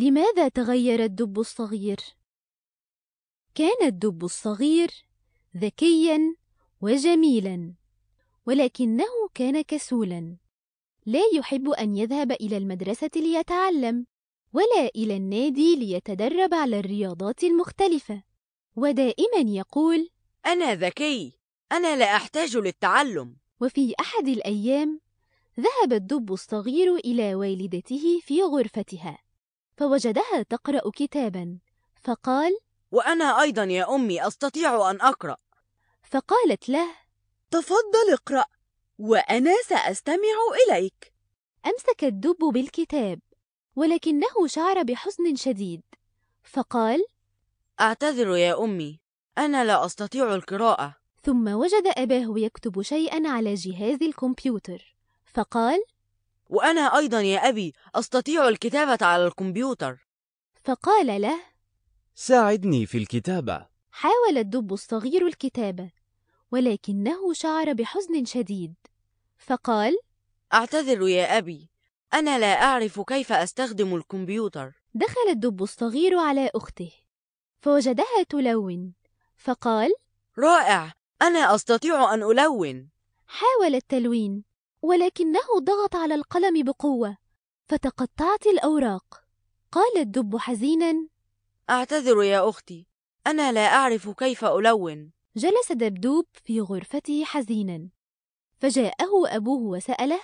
لماذا تغير الدب الصغير؟ كان الدب الصغير ذكيا وجميلا ولكنه كان كسولا لا يحب أن يذهب إلى المدرسة ليتعلم ولا إلى النادي ليتدرب على الرياضات المختلفة ودائما يقول أنا ذكي أنا لا أحتاج للتعلم وفي أحد الأيام ذهب الدب الصغير إلى والدته في غرفتها فوجدها تقرأ كتابا فقال وأنا أيضا يا أمي أستطيع أن أقرأ فقالت له تفضل اقرأ وأنا سأستمع إليك أمسك الدب بالكتاب ولكنه شعر بحزن شديد فقال أعتذر يا أمي أنا لا أستطيع القراءة ثم وجد أباه يكتب شيئا على جهاز الكمبيوتر فقال وأنا أيضا يا أبي أستطيع الكتابة على الكمبيوتر فقال له ساعدني في الكتابة حاول الدب الصغير الكتابة ولكنه شعر بحزن شديد فقال أعتذر يا أبي أنا لا أعرف كيف أستخدم الكمبيوتر دخل الدب الصغير على أخته فوجدها تلون فقال رائع أنا أستطيع أن ألون حاول التلوين ولكنه ضغط على القلم بقوة فتقطعت الأوراق قال الدب حزينا أعتذر يا أختي أنا لا أعرف كيف ألون جلس دبدوب في غرفته حزينا فجاءه أبوه وسأله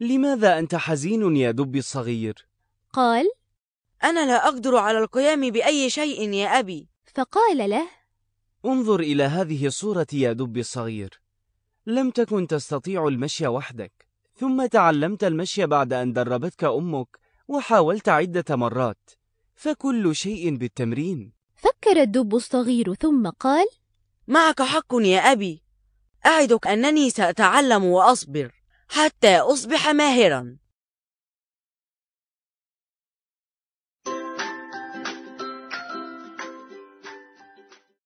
لماذا أنت حزين يا دبي الصغير؟ قال أنا لا أقدر على القيام بأي شيء يا أبي فقال له انظر إلى هذه الصورة يا دبي الصغير لم تكن تستطيع المشي وحدك ثم تعلمت المشي بعد أن دربتك أمك وحاولت عدة مرات فكل شيء بالتمرين فكر الدب الصغير ثم قال معك حق يا أبي أعدك أنني سأتعلم وأصبر حتى أصبح ماهرا